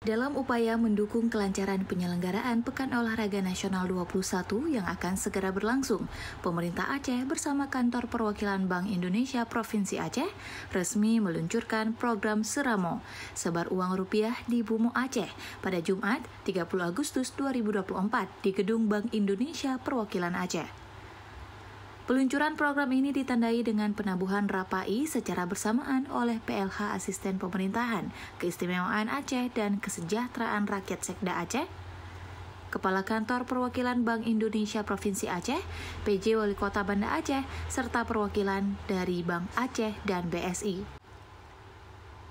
Dalam upaya mendukung kelancaran penyelenggaraan Pekan Olahraga Nasional 21 yang akan segera berlangsung, pemerintah Aceh bersama kantor perwakilan Bank Indonesia Provinsi Aceh resmi meluncurkan program Seramo, sebar uang rupiah di Bumo Aceh pada Jumat 30 Agustus 2024 di Gedung Bank Indonesia Perwakilan Aceh. Peluncuran program ini ditandai dengan penabuhan RAPAI secara bersamaan oleh PLH Asisten Pemerintahan, Keistimewaan Aceh, dan Kesejahteraan Rakyat Sekda Aceh, Kepala Kantor Perwakilan Bank Indonesia Provinsi Aceh, PJ Wali Kota Banda Aceh, serta perwakilan dari Bank Aceh dan BSI.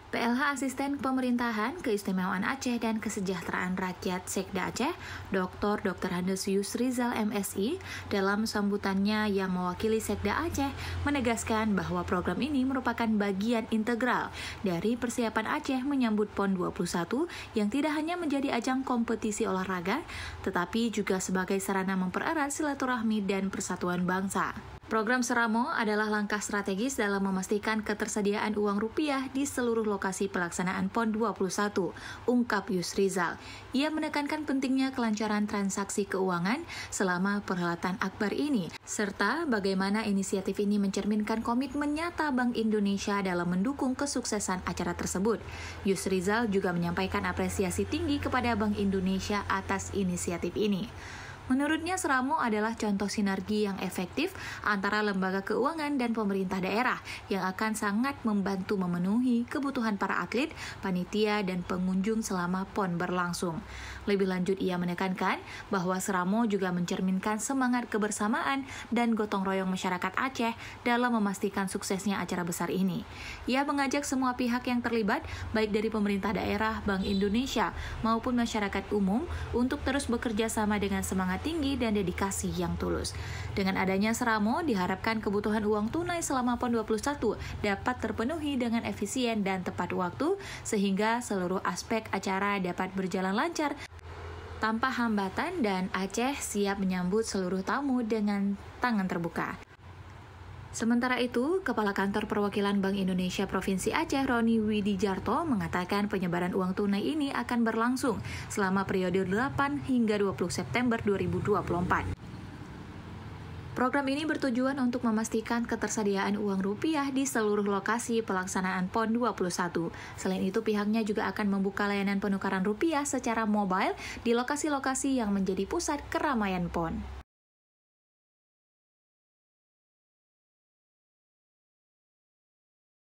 PLH Asisten Pemerintahan Keistimewaan Aceh dan Kesejahteraan Rakyat Sekda Aceh, Dr. Dr. Handes Yus Rizal MSI, dalam sambutannya yang mewakili Sekda Aceh, menegaskan bahwa program ini merupakan bagian integral dari persiapan Aceh menyambut PON 21 yang tidak hanya menjadi ajang kompetisi olahraga, tetapi juga sebagai sarana mempererat silaturahmi dan persatuan bangsa. Program Seramo adalah langkah strategis dalam memastikan ketersediaan uang rupiah di seluruh lokasi pelaksanaan PON 21, ungkap Yus Rizal. Ia menekankan pentingnya kelancaran transaksi keuangan selama perhelatan akbar ini, serta bagaimana inisiatif ini mencerminkan komitmen nyata Bank Indonesia dalam mendukung kesuksesan acara tersebut. Yus Rizal juga menyampaikan apresiasi tinggi kepada Bank Indonesia atas inisiatif ini. Menurutnya, Seramo adalah contoh sinergi yang efektif antara lembaga keuangan dan pemerintah daerah yang akan sangat membantu memenuhi kebutuhan para atlet, panitia, dan pengunjung selama PON berlangsung. Lebih lanjut, ia menekankan bahwa Seramo juga mencerminkan semangat kebersamaan dan gotong royong masyarakat Aceh dalam memastikan suksesnya acara besar ini. Ia mengajak semua pihak yang terlibat, baik dari pemerintah daerah, Bank Indonesia, maupun masyarakat umum, untuk terus bekerja sama dengan semangat tinggi dan dedikasi yang tulus. Dengan adanya Seramo, diharapkan kebutuhan uang tunai selama PON 21 dapat terpenuhi dengan efisien dan tepat waktu, sehingga seluruh aspek acara dapat berjalan lancar tanpa hambatan dan Aceh siap menyambut seluruh tamu dengan tangan terbuka. Sementara itu, Kepala Kantor Perwakilan Bank Indonesia Provinsi Aceh Roni Widijarto mengatakan penyebaran uang tunai ini akan berlangsung selama periode 8 hingga 20 September 2024. Program ini bertujuan untuk memastikan ketersediaan uang rupiah di seluruh lokasi pelaksanaan PON 21. Selain itu, pihaknya juga akan membuka layanan penukaran rupiah secara mobile di lokasi-lokasi yang menjadi pusat keramaian PON.